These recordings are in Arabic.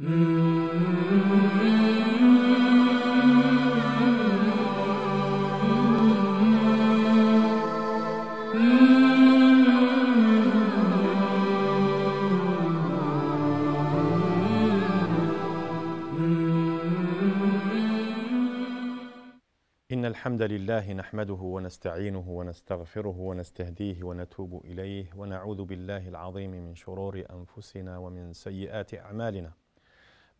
إن الحمد لله نحمده ونستعينه ونستغفره ونستهديه ونتوب إليه ونعوذ بالله العظيم من شرور أنفسنا ومن سيئات أعمالنا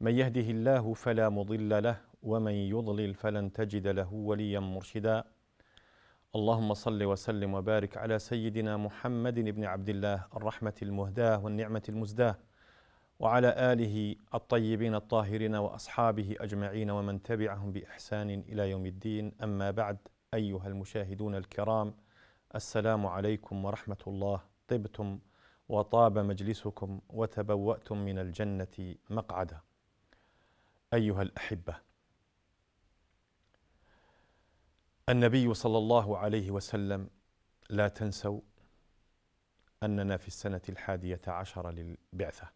من يهده الله فلا مضل له ومن يضلل فلن تجد له وليا مرشدا اللهم صل وسلم وبارك على سيدنا محمد بن عبد الله الرحمه المهداه والنعمه المزداه وعلى اله الطيبين الطاهرين واصحابه اجمعين ومن تبعهم باحسان الى يوم الدين اما بعد ايها المشاهدون الكرام السلام عليكم ورحمه الله طبتم وطاب مجلسكم وتبواتم من الجنه مقعدا أيها الأحبة النبي صلى الله عليه وسلم لا تنسوا أننا في السنة الحادية عشر للبعثة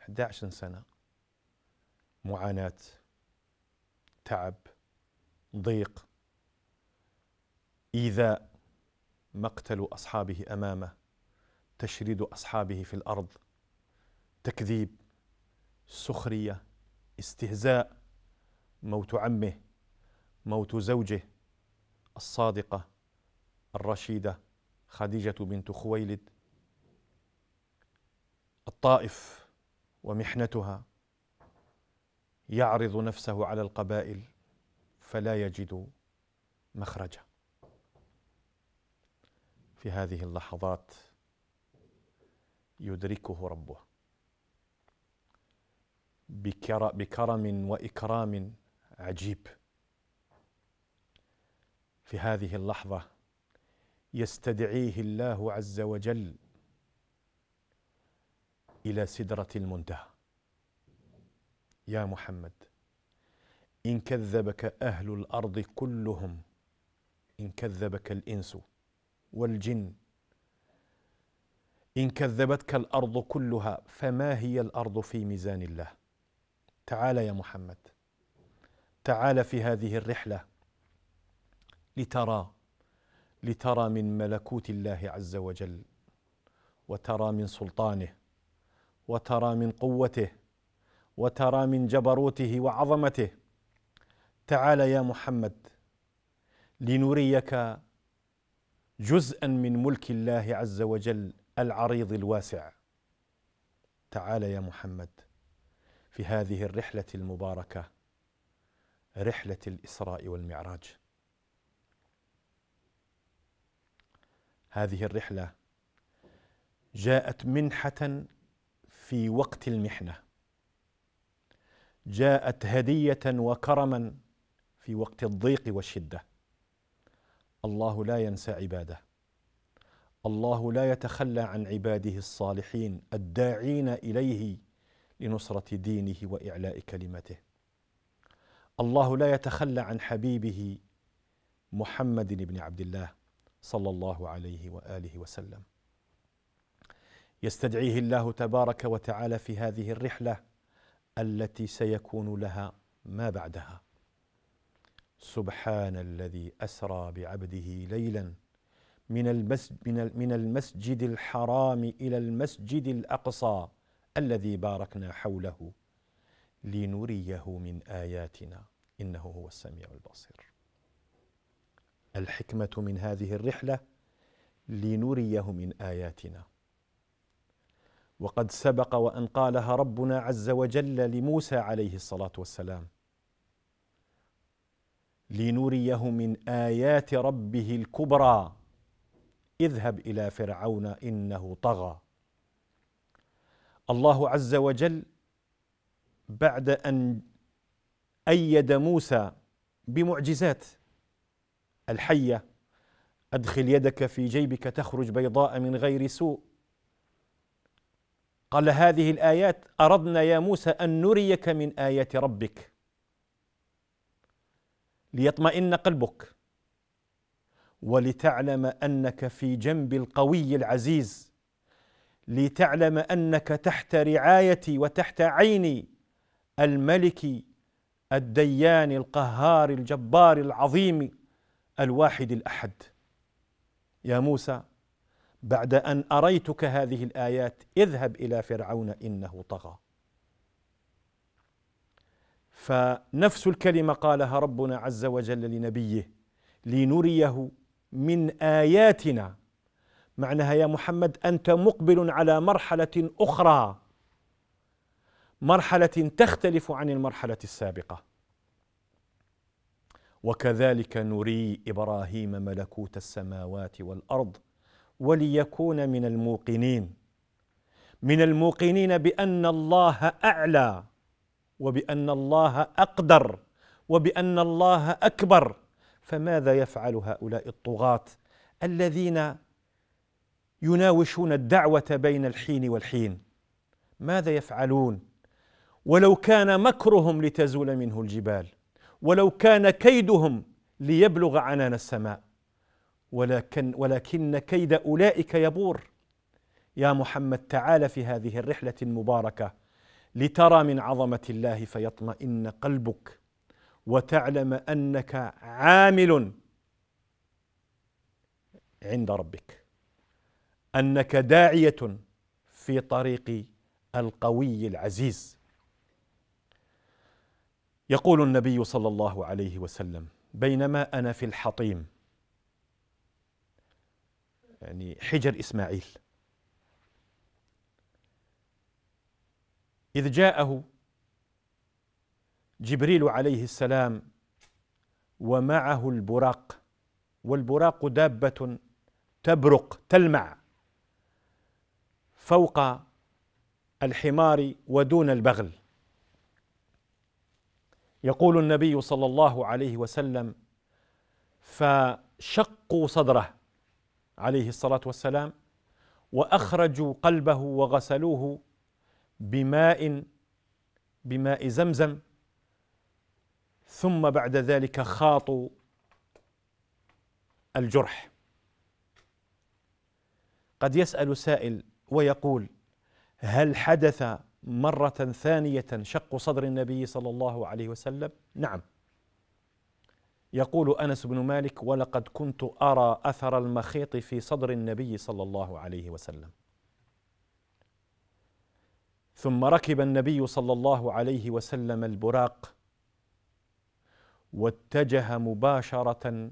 11 سنة معاناة تعب ضيق إيذاء مقتل أصحابه أمامه تشريد أصحابه في الأرض تكذيب سخرية استهزاء موت عمه موت زوجه الصادقه الرشيده خديجه بنت خويلد الطائف ومحنتها يعرض نفسه على القبائل فلا يجد مخرجا في هذه اللحظات يدركه ربه بكرم واكرام عجيب في هذه اللحظه يستدعيه الله عز وجل الى سدره المنتهى يا محمد ان كذبك اهل الارض كلهم ان كذبك الانس والجن ان كذبتك الارض كلها فما هي الارض في ميزان الله تعال يا محمد تعال في هذه الرحله لترى لترى من ملكوت الله عز وجل وترى من سلطانه وترى من قوته وترى من جبروته وعظمته تعال يا محمد لنريك جزءا من ملك الله عز وجل العريض الواسع تعال يا محمد في هذه الرحله المباركه رحله الاسراء والمعراج هذه الرحله جاءت منحه في وقت المحنه جاءت هديه وكرما في وقت الضيق والشده الله لا ينسى عباده الله لا يتخلى عن عباده الصالحين الداعين اليه لنصرة دينه وإعلاء كلمته. الله لا يتخلى عن حبيبه محمد بن عبد الله صلى الله عليه وآله وسلم. يستدعيه الله تبارك وتعالى في هذه الرحلة التي سيكون لها ما بعدها. سبحان الذي أسرى بعبده ليلا من المسجد, من المسجد الحرام إلى المسجد الأقصى الذي باركنا حوله لنريه من اياتنا انه هو السميع البصير الحكمه من هذه الرحله لنريه من اياتنا وقد سبق وان قالها ربنا عز وجل لموسى عليه الصلاه والسلام لنريه من ايات ربه الكبرى اذهب الى فرعون انه طغى الله عز وجل بعد ان ايد موسى بمعجزات الحيه ادخل يدك في جيبك تخرج بيضاء من غير سوء قال هذه الايات اردنا يا موسى ان نريك من ايات ربك ليطمئن قلبك ولتعلم انك في جنب القوي العزيز لتعلم انك تحت رعايتي وتحت عيني الملك الديان القهار الجبار العظيم الواحد الاحد يا موسى بعد ان اريتك هذه الايات اذهب الى فرعون انه طغى فنفس الكلمه قالها ربنا عز وجل لنبيه لنريه من اياتنا معناها يا محمد انت مقبل على مرحله اخرى مرحله تختلف عن المرحله السابقه وكذلك نري ابراهيم ملكوت السماوات والارض وليكون من الموقنين من الموقنين بان الله اعلى وبان الله اقدر وبان الله اكبر فماذا يفعل هؤلاء الطغاه الذين يناوشون الدعوه بين الحين والحين ماذا يفعلون ولو كان مكرهم لتزول منه الجبال ولو كان كيدهم ليبلغ عنان السماء ولكن ولكن كيد اولئك يبور يا محمد تعال في هذه الرحله المباركه لترى من عظمه الله فيطمئن قلبك وتعلم انك عامل عند ربك انك داعيه في طريق القوي العزيز يقول النبي صلى الله عليه وسلم بينما انا في الحطيم يعني حجر اسماعيل اذ جاءه جبريل عليه السلام ومعه البراق والبراق دابه تبرق تلمع فوق الحمار ودون البغل يقول النبي صلى الله عليه وسلم فشقوا صدره عليه الصلاه والسلام واخرجوا قلبه وغسلوه بماء بماء زمزم ثم بعد ذلك خاطوا الجرح قد يسال سائل ويقول هل حدث مرة ثانية شق صدر النبي صلى الله عليه وسلم؟ نعم. يقول انس بن مالك: ولقد كنت ارى اثر المخيط في صدر النبي صلى الله عليه وسلم. ثم ركب النبي صلى الله عليه وسلم البراق واتجه مباشرة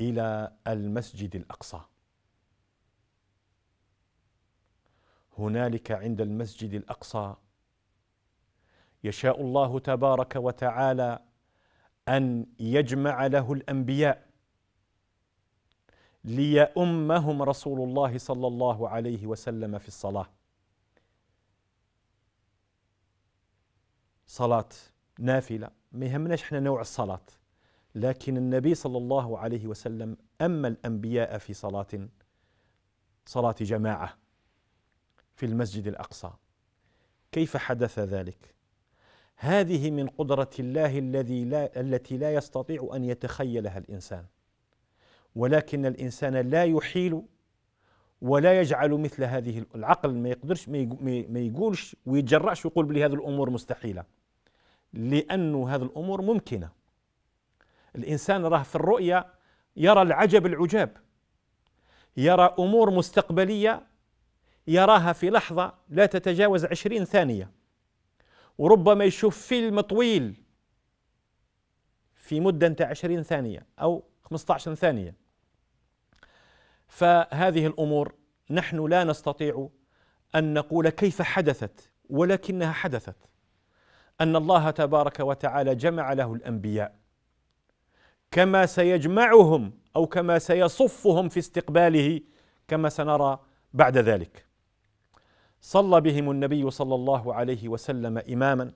الى المسجد الاقصى. هنالك عند المسجد الاقصى يشاء الله تبارك وتعالى ان يجمع له الانبياء ليؤمهم رسول الله صلى الله عليه وسلم في الصلاه صلاه نافله ما يهمناش احنا نوع الصلاه لكن النبي صلى الله عليه وسلم اما الانبياء في صلاه صلاه جماعه في المسجد الاقصى كيف حدث ذلك هذه من قدره الله الذي لا التي لا يستطيع ان يتخيلها الانسان ولكن الانسان لا يحيل ولا يجعل مثل هذه العقل ما يقدرش ما يقولش ويتجرأش ويقول بلي هذه الامور مستحيله لأن هذه الامور ممكنه الانسان راه في الرؤيا يرى العجب العجاب يرى امور مستقبليه يراها في لحظة لا تتجاوز عشرين ثانية وربما يشوف فيلم طويل في مدة انت عشرين ثانية أو 15 ثانية فهذه الأمور نحن لا نستطيع أن نقول كيف حدثت ولكنها حدثت أن الله تبارك وتعالى جمع له الأنبياء كما سيجمعهم أو كما سيصفهم في استقباله كما سنرى بعد ذلك صلى بهم النبي صلى الله عليه وسلم إماما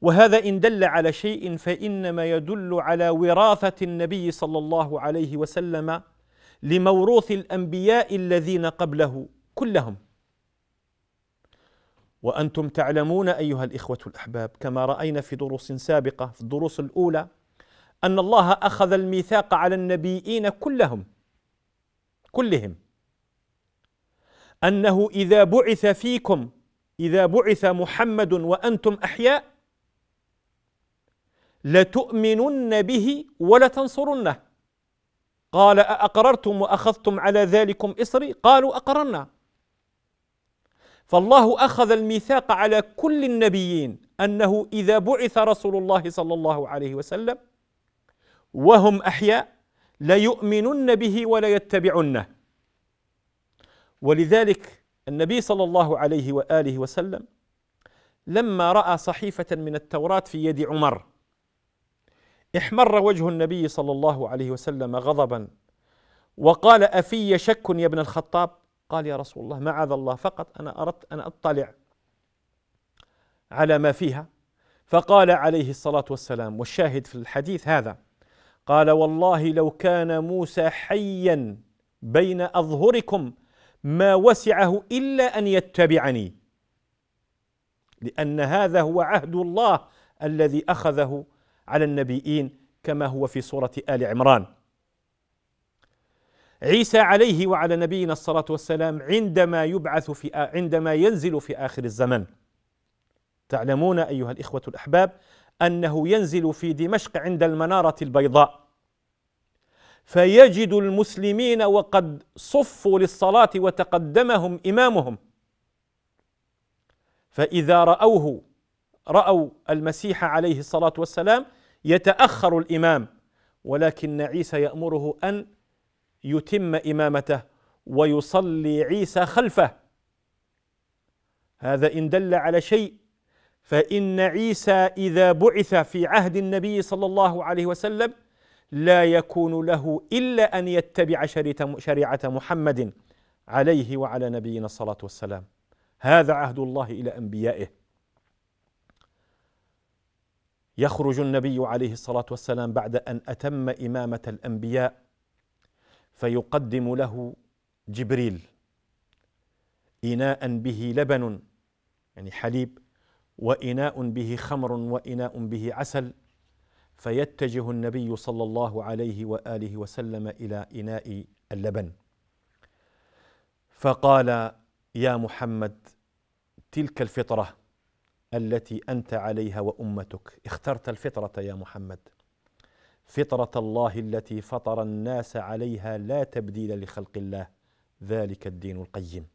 وهذا إن دل على شيء فإنما يدل على وراثة النبي صلى الله عليه وسلم لموروث الأنبياء الذين قبله كلهم وأنتم تعلمون أيها الإخوة الأحباب كما رأينا في دروس سابقة في الدروس الأولى أن الله أخذ الميثاق على النبيين كلهم كلهم أنه إذا بعث فيكم إذا بعث محمد وأنتم أحياء لتؤمنن به ولتنصرنه قال أأقررتم وأخذتم على ذلكم إصري قالوا أقررنا فالله أخذ الميثاق على كل النبيين أنه إذا بعث رسول الله صلى الله عليه وسلم وهم أحياء ليؤمنن به وليتبعنه ولذلك النبي صلى الله عليه واله وسلم لما راى صحيفه من التوراه في يد عمر احمر وجه النبي صلى الله عليه وسلم غضبا وقال افي شك يا ابن الخطاب قال يا رسول الله معاذ الله فقط انا اردت ان اطلع على ما فيها فقال عليه الصلاه والسلام والشاهد في الحديث هذا قال والله لو كان موسى حيا بين اظهركم ما وسعه الا ان يتبعني لان هذا هو عهد الله الذي اخذه على النبيين كما هو في سوره ال عمران عيسى عليه وعلى نبينا الصلاه والسلام عندما يبعث في عندما ينزل في اخر الزمن تعلمون ايها الاخوه الاحباب انه ينزل في دمشق عند المناره البيضاء فيجد المسلمين وقد صفوا للصلاة وتقدمهم إمامهم فإذا رأوه رأوا المسيح عليه الصلاة والسلام يتأخر الإمام ولكن عيسى يأمره أن يتم إمامته ويصلي عيسى خلفه هذا إن دل على شيء فإن عيسى إذا بعث في عهد النبي صلى الله عليه وسلم لا يكون له إلا أن يتبع شريعة محمد عليه وعلى نبينا الصلاة والسلام هذا عهد الله إلى أنبيائه يخرج النبي عليه الصلاة والسلام بعد أن أتم إمامة الأنبياء فيقدم له جبريل إناء به لبن يعني حليب وإناء به خمر وإناء به عسل فيتجه النبي صلى الله عليه واله وسلم الى اناء اللبن فقال يا محمد تلك الفطره التي انت عليها وامتك اخترت الفطره يا محمد فطره الله التي فطر الناس عليها لا تبديل لخلق الله ذلك الدين القيم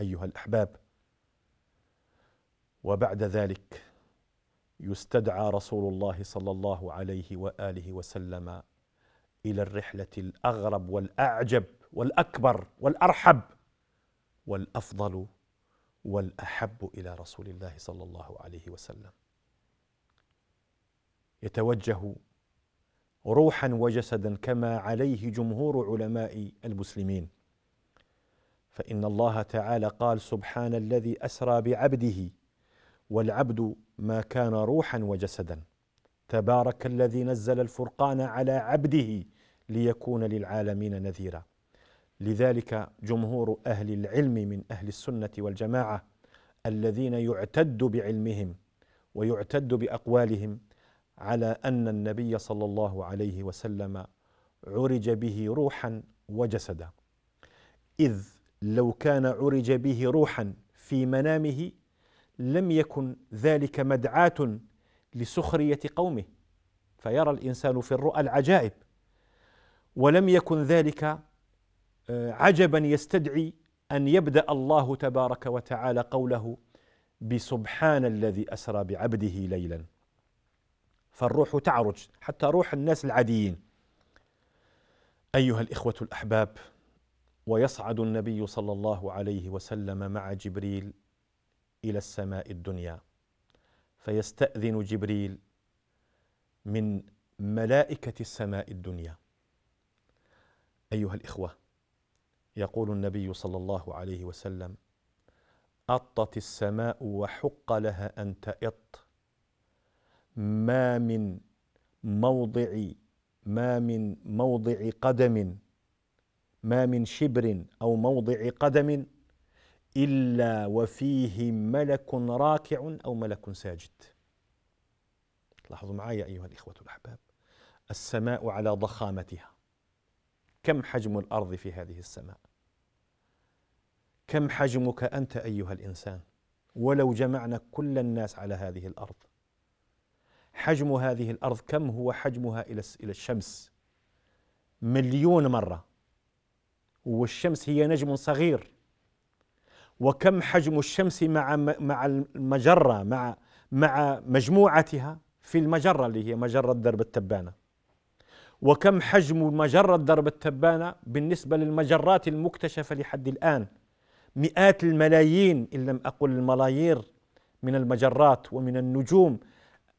ايها الاحباب وبعد ذلك يستدعى رسول الله صلى الله عليه واله وسلم الى الرحله الاغرب والاعجب والاكبر والارحب والافضل والاحب الى رسول الله صلى الله عليه وسلم يتوجه روحا وجسدا كما عليه جمهور علماء المسلمين فان الله تعالى قال سبحان الذي اسرى بعبده والعبد ما كان روحا وجسدا تبارك الذي نزل الفرقان على عبده ليكون للعالمين نذيرا لذلك جمهور اهل العلم من اهل السنه والجماعه الذين يعتد بعلمهم ويعتد باقوالهم على ان النبي صلى الله عليه وسلم عرج به روحا وجسدا اذ لو كان عرج به روحا في منامه لم يكن ذلك مدعاة لسخرية قومه فيرى الإنسان في الرؤى العجائب ولم يكن ذلك آه، عجبا يستدعي أن يبدأ الله تبارك وتعالى قوله بسبحان الذي أسرى بعبده ليلا فالروح تعرج حتى روح الناس العاديين أيها الإخوة الأحباب ويصعد النبي صلى الله عليه وسلم مع جبريل الى السماء الدنيا فيستاذن جبريل من ملائكه السماء الدنيا ايها الاخوه يقول النبي صلى الله عليه وسلم اطت السماء وحق لها ان تئط ما من موضع ما من موضع قدم ما من شبر او موضع قدم إلا وفيه ملك راكع أو ملك ساجد لاحظوا معي أيها الإخوة الأحباب السماء على ضخامتها كم حجم الأرض في هذه السماء كم حجمك أنت أيها الإنسان ولو جمعنا كل الناس على هذه الأرض حجم هذه الأرض كم هو حجمها إلى الشمس مليون مرة والشمس هي نجم صغير وكم حجم الشمس مع مع المجرة مع مع مجموعتها في المجرة اللي هي مجرة درب التبانة وكم حجم مجرة درب التبانة بالنسبة للمجرات المكتشفة لحد الآن مئات الملايين إن لم أقل الملايير من المجرات ومن النجوم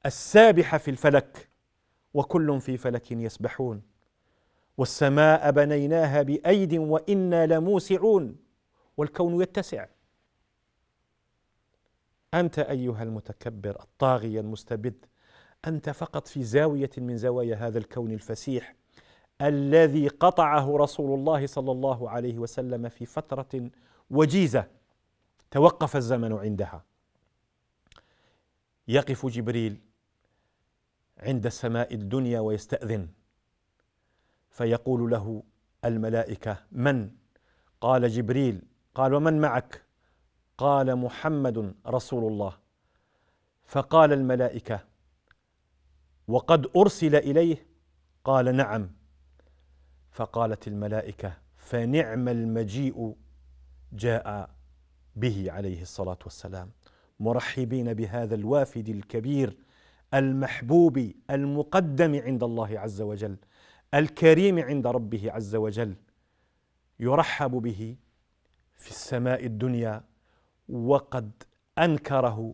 السابحة في الفلك وكل في فلك يسبحون والسماء بنيناها بأيد وإنا لموسعون والكون يتسع انت ايها المتكبر الطاغي المستبد انت فقط في زاويه من زوايا هذا الكون الفسيح الذي قطعه رسول الله صلى الله عليه وسلم في فتره وجيزه توقف الزمن عندها يقف جبريل عند سماء الدنيا ويستاذن فيقول له الملائكه من قال جبريل قال ومن معك قال محمد رسول الله فقال الملائكه وقد ارسل اليه قال نعم فقالت الملائكه فنعم المجيء جاء به عليه الصلاه والسلام مرحبين بهذا الوافد الكبير المحبوب المقدم عند الله عز وجل الكريم عند ربه عز وجل يرحب به في السماء الدنيا وقد انكره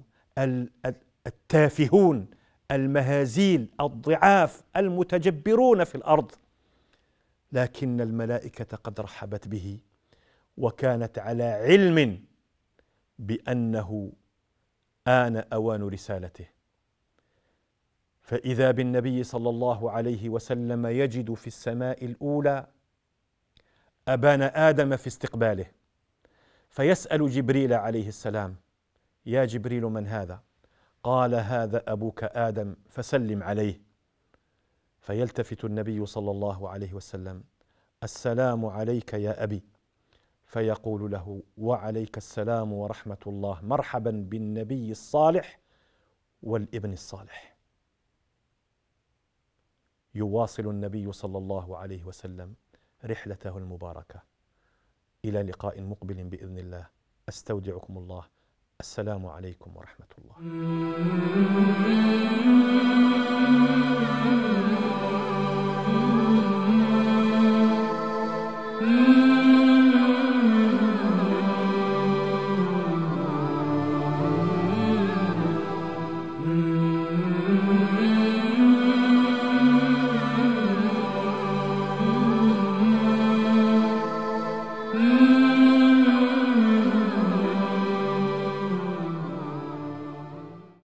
التافهون المهازيل الضعاف المتجبرون في الارض لكن الملائكه قد رحبت به وكانت على علم بانه ان اوان رسالته فاذا بالنبي صلى الله عليه وسلم يجد في السماء الاولى ابان ادم في استقباله فيسأل جبريل عليه السلام يا جبريل من هذا؟ قال هذا أبوك آدم فسلم عليه فيلتفت النبي صلى الله عليه وسلم السلام عليك يا أبي فيقول له وعليك السلام ورحمة الله مرحبا بالنبي الصالح والابن الصالح يواصل النبي صلى الله عليه وسلم رحلته المباركه إلى لقاء مقبل بإذن الله أستودعكم الله السلام عليكم ورحمة الله